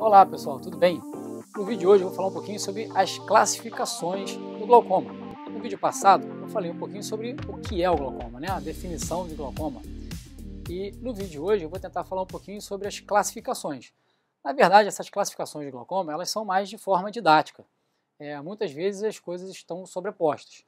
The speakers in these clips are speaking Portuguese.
Olá pessoal, tudo bem? No vídeo de hoje eu vou falar um pouquinho sobre as classificações do glaucoma. No vídeo passado eu falei um pouquinho sobre o que é o glaucoma, né? a definição de glaucoma. E no vídeo de hoje eu vou tentar falar um pouquinho sobre as classificações. Na verdade, essas classificações de glaucoma elas são mais de forma didática. É, muitas vezes as coisas estão sobrepostas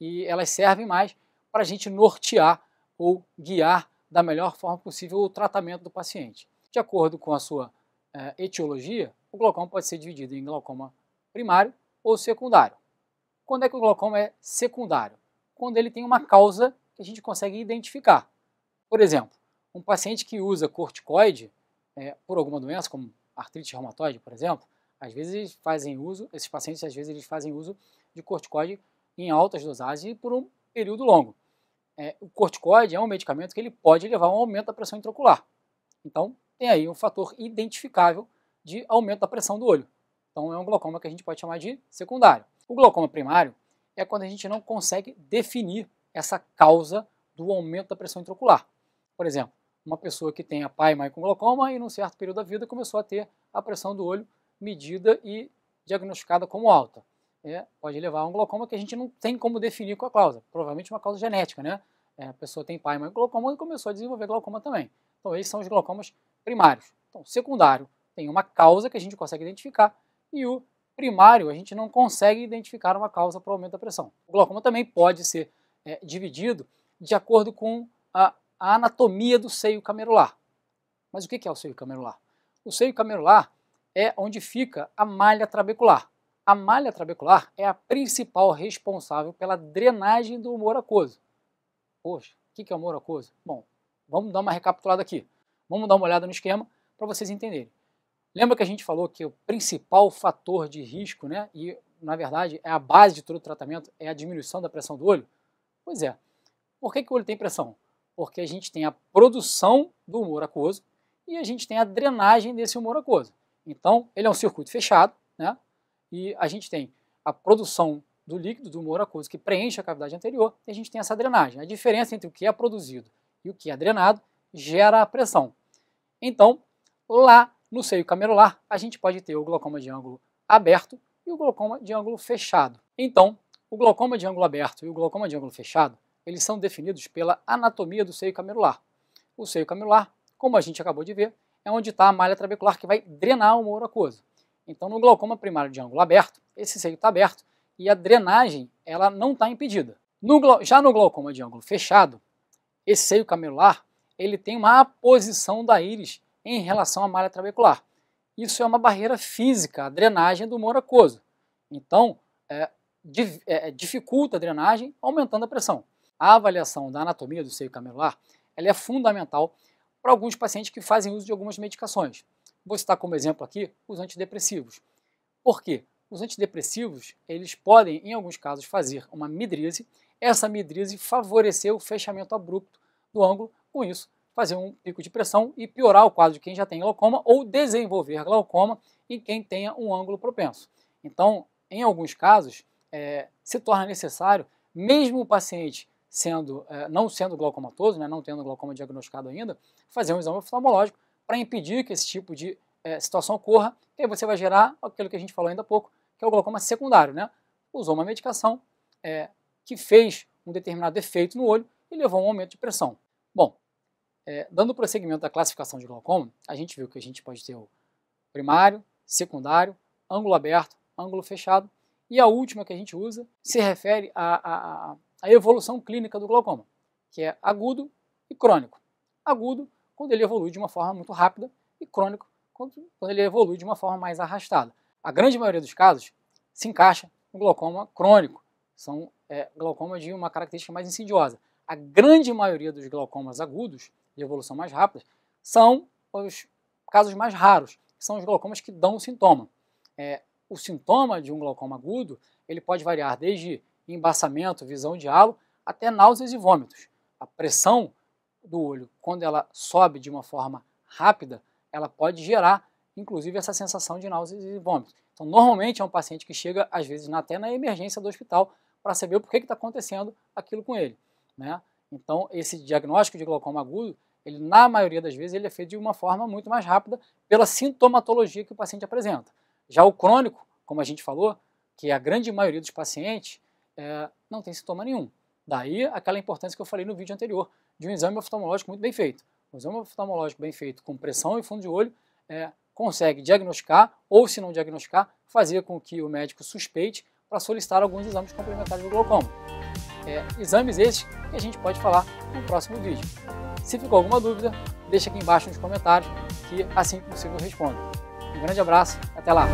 e elas servem mais para a gente nortear ou guiar da melhor forma possível o tratamento do paciente. De acordo com a sua é, etiologia, o glaucoma pode ser dividido em glaucoma primário ou secundário. Quando é que o glaucoma é secundário? Quando ele tem uma causa que a gente consegue identificar. Por exemplo, um paciente que usa corticoide é, por alguma doença, como artrite reumatoide, por exemplo, às vezes eles fazem uso, esses pacientes às vezes eles fazem uso de corticoide em altas dosagens e por um período longo. É, o corticoide é um medicamento que ele pode levar a um aumento da pressão intraocular. Então, tem aí um fator identificável de aumento da pressão do olho. Então é um glaucoma que a gente pode chamar de secundário. O glaucoma primário é quando a gente não consegue definir essa causa do aumento da pressão intraocular. Por exemplo, uma pessoa que tem a pai mãe com glaucoma e num certo período da vida começou a ter a pressão do olho medida e diagnosticada como alta. É, pode levar a um glaucoma que a gente não tem como definir qual a causa. Provavelmente uma causa genética, né? É, a pessoa tem pai e mãe com glaucoma e começou a desenvolver glaucoma também. Então, esses são os glaucomas primários. Então, secundário tem uma causa que a gente consegue identificar e o primário a gente não consegue identificar uma causa para o aumento da pressão. O glaucoma também pode ser é, dividido de acordo com a, a, anatomia do seio camerular. Mas o que é o seio camerular? O seio camerular é onde fica a malha trabecular. A malha trabecular é a principal responsável pela drenagem do humor aquoso. Poxa, o que é o humor aquoso? Bom, vamos dar uma recapitulada aqui. Vamos dar uma olhada no esquema para vocês entenderem. Lembra que a gente falou que o principal fator de risco, né, e na verdade é a base de todo o tratamento, é a diminuição da pressão do olho? Pois é. Por que, que o olho tem pressão? Porque a gente tem a produção do humor aquoso e a gente tem a drenagem desse humor aquoso. Então, ele é um circuito fechado, né? E a gente tem a produção do líquido do humor aquoso que preenche a cavidade anterior e a gente tem essa drenagem. A diferença entre o que é produzido e o que é drenado gera a pressão. Então, lá no seio camelular, a gente pode ter o glaucoma de ângulo aberto e o glaucoma de ângulo fechado. Então, o glaucoma de ângulo aberto e o glaucoma de ângulo fechado, eles são definidos pela anatomia do seio camelular. O seio camelular, como a gente acabou de ver, é onde está a malha trabecular que vai drenar o humor aquoso. Então, no glaucoma primário de ângulo aberto, esse seio está aberto e a drenagem ela não está impedida. No, já no glaucoma de ângulo fechado, esse seio camelular ele tem uma posição da íris em relação à malha trabecular. Isso é uma barreira física, a drenagem do humor aquoso. Então, é, é, dificulta a drenagem, aumentando a pressão. A avaliação da anatomia do seio camelar ela é fundamental para alguns pacientes que fazem uso de algumas medicações. Vou citar como exemplo aqui os antidepressivos. Por quê? Os antidepressivos, eles podem, em alguns casos, fazer uma midrise. Essa midrise favorecer o fechamento abrupto do ângulo, com isso fazer um pico de pressão e piorar o quadro de quem já tem glaucoma ou desenvolver glaucoma em quem tenha um ângulo propenso. Então, em alguns casos, é, se torna necessário, mesmo o paciente sendo, é, não sendo glaucomatoso, né, não tendo glaucoma diagnosticado ainda, fazer um exame oftalmológico para impedir que esse tipo de é, situação ocorra, e aí você vai gerar aquilo que a gente falou ainda há pouco, que é o glaucoma secundário, né? Usou uma medicação é, que fez um determinado efeito no olho e levou a um aumento de pressão. Bom, é, dando prosseguimento à classificação de glaucoma, a gente viu que a gente pode ter o primário, secundário, ângulo aberto, ângulo fechado, e a última que a gente usa se refere à, à, à evolução clínica do glaucoma, que é agudo e crônico. Agudo, quando ele evolui de uma forma muito rápida, e crônico, quando, quando ele evolui de uma forma mais arrastada. A grande maioria dos casos se encaixa no glaucoma crônico, são é, glaucoma de uma característica mais insidiosa a grande maioria dos glaucomas agudos, de evolução mais rápida, são os casos mais raros, são os glaucomas que dão o sintoma. É, o sintoma de um glaucoma agudo ele pode variar desde embaçamento, visão de halo, até náuseas e vômitos. A pressão do olho, quando ela sobe de uma forma rápida, ela pode gerar, inclusive, essa sensação de náuseas e vômitos. Então, normalmente é um paciente que chega, às vezes, até na emergência do hospital para saber o porquê está acontecendo aquilo com ele. Né? Então, esse diagnóstico de glaucoma agudo, ele, na maioria das vezes, ele é feito de uma forma muito mais rápida pela sintomatologia que o paciente apresenta. Já o crônico, como a gente falou, que é a grande maioria dos pacientes é, não tem sintoma nenhum. Daí aquela importância que eu falei no vídeo anterior, de um exame oftalmológico muito bem feito. Um exame oftalmológico bem feito com pressão e fundo de olho é, consegue diagnosticar, ou se não diagnosticar, fazer com que o médico suspeite para solicitar alguns exames complementares do glaucoma. É, exames esses e a gente pode falar no próximo vídeo. Se ficou alguma dúvida, deixa aqui embaixo nos comentários que assim que possível eu respondo. Um grande abraço, até lá!